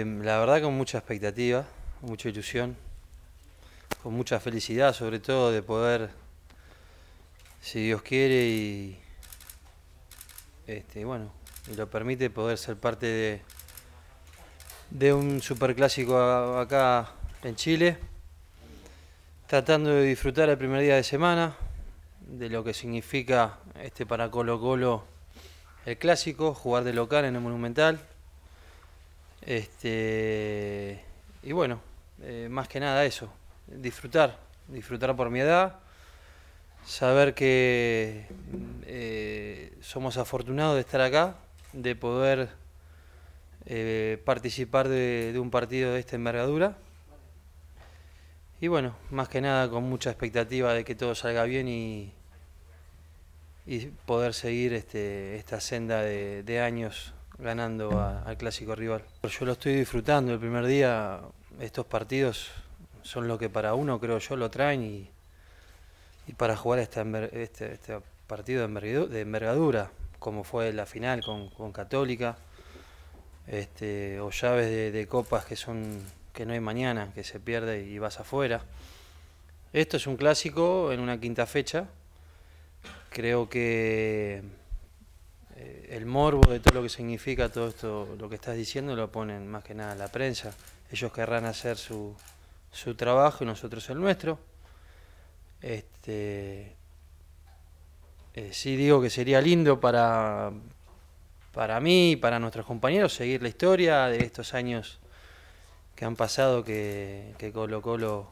Em, la verdad con mucha expectativa, mucha ilusión, con mucha felicidad sobre todo de poder, si Dios quiere y este, bueno, y lo permite, poder ser parte de, de un superclásico acá en Chile, tratando de disfrutar el primer día de semana, de lo que significa este para Colo Colo el clásico, jugar de local en el Monumental este, y bueno, eh, más que nada eso, disfrutar, disfrutar por mi edad, saber que eh, somos afortunados de estar acá, de poder eh, participar de, un partido de esta envergadura. Y bueno, más que nada con mucha expectativa de que todo salga bien y, y poder seguir este, esta senda de años ganando al clásico rival. Yo lo estoy disfrutando, el primer día estos partidos son lo que para uno, creo yo, lo traen y, para jugar este, este partido de envergadura, como fue la final con, Católica, este, o llaves de, de, copas que son que no hay mañana, que se pierde y vas afuera. Esto es un clásico en una quinta fecha. Creo que eh, el morbo de todo lo que significa todo esto, lo que estás diciendo, lo ponen más que nada la prensa. Ellos querrán hacer su, su trabajo y nosotros el nuestro. Este, eh, sí digo que sería lindo para, para mí y para nuestros compañeros seguir la historia de estos años que han pasado que, que Colo Colo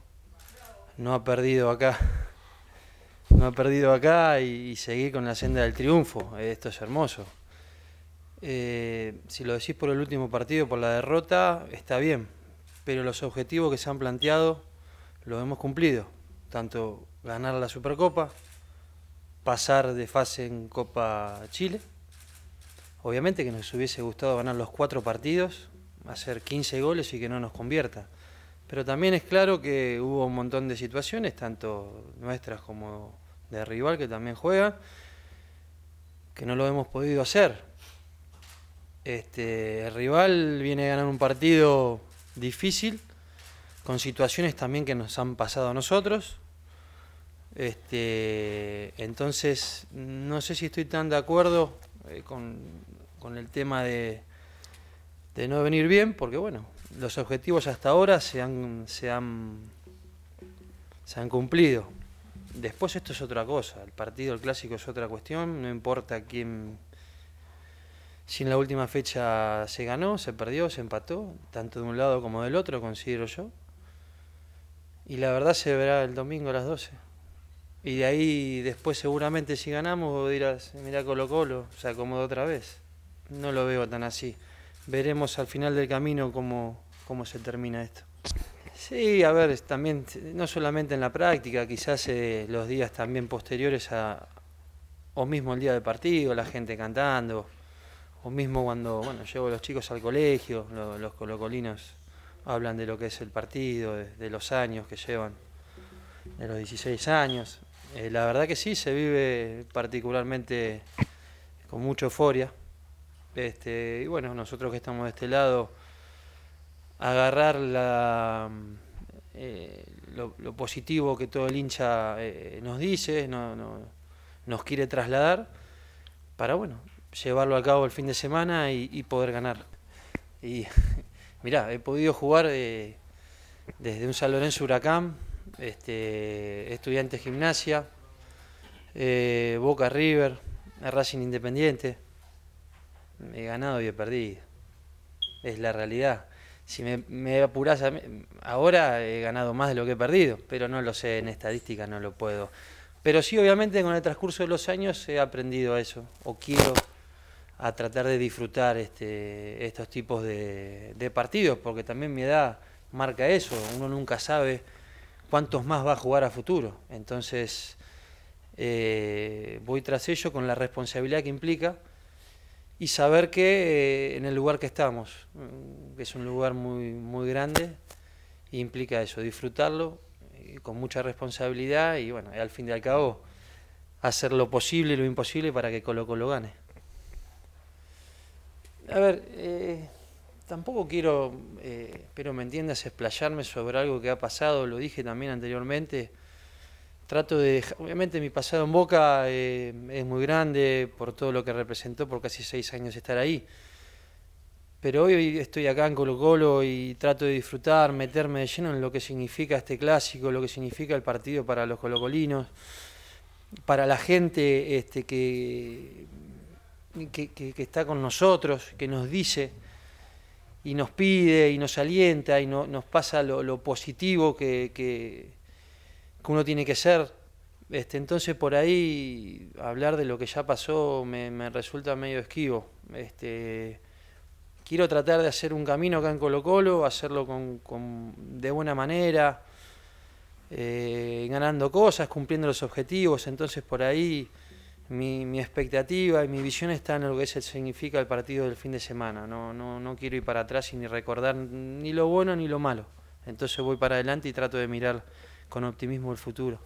no ha perdido acá no ha perdido acá y, seguí seguir con la senda del triunfo. Eh, esto es hermoso. Eh, si lo decís por el último partido, por la derrota, está bien, pero los objetivos que se han planteado los hemos cumplido. Tanto ganar la Supercopa, pasar de fase en Copa Chile. Obviamente que nos hubiese gustado ganar los cuatro partidos, hacer 15 goles y que no nos convierta. Pero también es claro que hubo un montón de situaciones, tanto nuestras como de rival que también juega, que no lo hemos podido hacer. Este, el rival viene a ganar un partido difícil, con situaciones también que nos han pasado a nosotros. Este, entonces, no sé si estoy tan de acuerdo eh, con, con, el tema de, de no venir bien, porque bueno, los objetivos hasta ahora se han, se han, se han cumplido. Después esto es otra cosa, el partido, el clásico es otra cuestión, no importa quién, si en la última fecha se ganó, se perdió, se empató, tanto de un lado como del otro, considero yo. Y la verdad se verá el domingo a las 12. Y de ahí después seguramente si ganamos dirás, mira Colo Colo, se acomodó otra vez. No lo veo tan así. Veremos al final del camino cómo, cómo se termina esto. Sí, a ver, también, no solamente en la práctica, quizás eh, los días también posteriores a, o mismo el día de partido, la gente cantando, o mismo cuando, bueno, llevo a los chicos al colegio, los colocolinos hablan de lo que es el partido, de, los años que llevan, de los 16 años. Eh, la verdad que sí, se vive particularmente con mucha euforia. Este, y bueno, nosotros que estamos de este lado agarrar eh, lo, positivo que todo el hincha eh, nos dice, no, nos quiere trasladar, para bueno, llevarlo a cabo el fin de semana y, poder ganar. Y mirá, he podido jugar eh, desde un San Lorenzo Huracán, este, Estudiantes Gimnasia, Boca River, Racing Independiente. He ganado y he perdido. Es la realidad si me, me apurás ahora he ganado más de lo que he perdido, pero no lo sé, en estadística no lo puedo. Pero sí, obviamente, con el transcurso de los años he aprendido a eso, o quiero a tratar de disfrutar este, estos tipos de, partidos, porque también mi edad marca eso, uno nunca sabe cuántos más va a jugar a futuro. Entonces, eh, voy tras ello con la responsabilidad que implica y saber que eh, en el lugar que estamos, que es un lugar muy, muy grande, implica eso, disfrutarlo eh, con mucha responsabilidad y bueno, al fin y al cabo hacer lo posible y lo imposible para que Colo Colo gane. A ver, eh, tampoco quiero, espero me entiendas, explayarme sobre algo que ha pasado, lo dije también anteriormente, trato de obviamente mi pasado en Boca eh, es muy grande por todo lo que representó, por casi seis años estar ahí. Pero hoy estoy acá en Colo Colo y trato de disfrutar, meterme de lleno en lo que significa este clásico, lo que significa el partido para los colocolinos, para la gente este, que, que, está con nosotros, que nos dice y nos pide y nos alienta y nos pasa lo positivo que, que uno tiene que ser. Este, entonces por ahí hablar de lo que ya pasó me, resulta medio esquivo. Este, quiero tratar de hacer un camino acá en Colo Colo, hacerlo con, con de buena manera, eh, ganando cosas, cumpliendo los objetivos. Entonces por ahí mi, mi, expectativa y mi visión está en lo que ese significa el partido del fin de semana. No, no, no quiero ir para atrás y ni recordar ni lo bueno ni lo malo. Entonces voy para adelante y trato de mirar con optimismo el futuro.